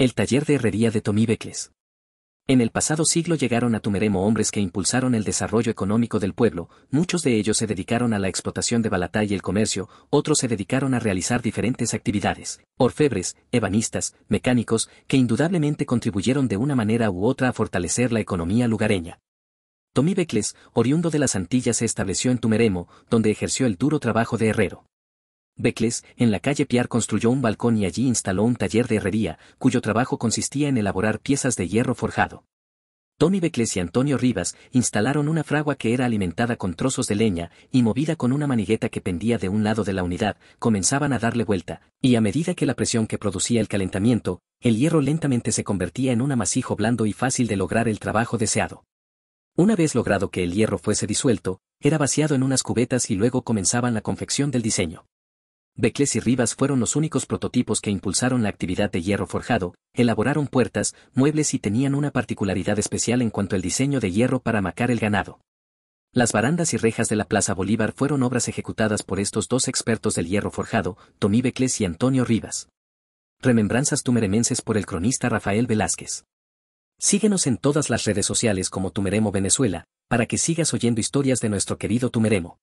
El taller de herrería de Tomí Becles. En el pasado siglo llegaron a Tumeremo hombres que impulsaron el desarrollo económico del pueblo, muchos de ellos se dedicaron a la explotación de Balatá y el comercio, otros se dedicaron a realizar diferentes actividades, orfebres, ebanistas, mecánicos, que indudablemente contribuyeron de una manera u otra a fortalecer la economía lugareña. Tomí Becles, oriundo de las Antillas, se estableció en Tumeremo, donde ejerció el duro trabajo de herrero. Beckles, en la calle Piar construyó un balcón y allí instaló un taller de herrería, cuyo trabajo consistía en elaborar piezas de hierro forjado. Tony Beckles y Antonio Rivas instalaron una fragua que era alimentada con trozos de leña y movida con una manigueta que pendía de un lado de la unidad, comenzaban a darle vuelta, y a medida que la presión que producía el calentamiento, el hierro lentamente se convertía en un amasijo blando y fácil de lograr el trabajo deseado. Una vez logrado que el hierro fuese disuelto, era vaciado en unas cubetas y luego comenzaban la confección del diseño. Becles y Rivas fueron los únicos prototipos que impulsaron la actividad de hierro forjado, elaboraron puertas, muebles y tenían una particularidad especial en cuanto al diseño de hierro para macar el ganado. Las barandas y rejas de la Plaza Bolívar fueron obras ejecutadas por estos dos expertos del hierro forjado, Tomí Becles y Antonio Rivas. Remembranzas tumeremenses por el cronista Rafael Velázquez. Síguenos en todas las redes sociales como Tumeremo Venezuela, para que sigas oyendo historias de nuestro querido Tumeremo.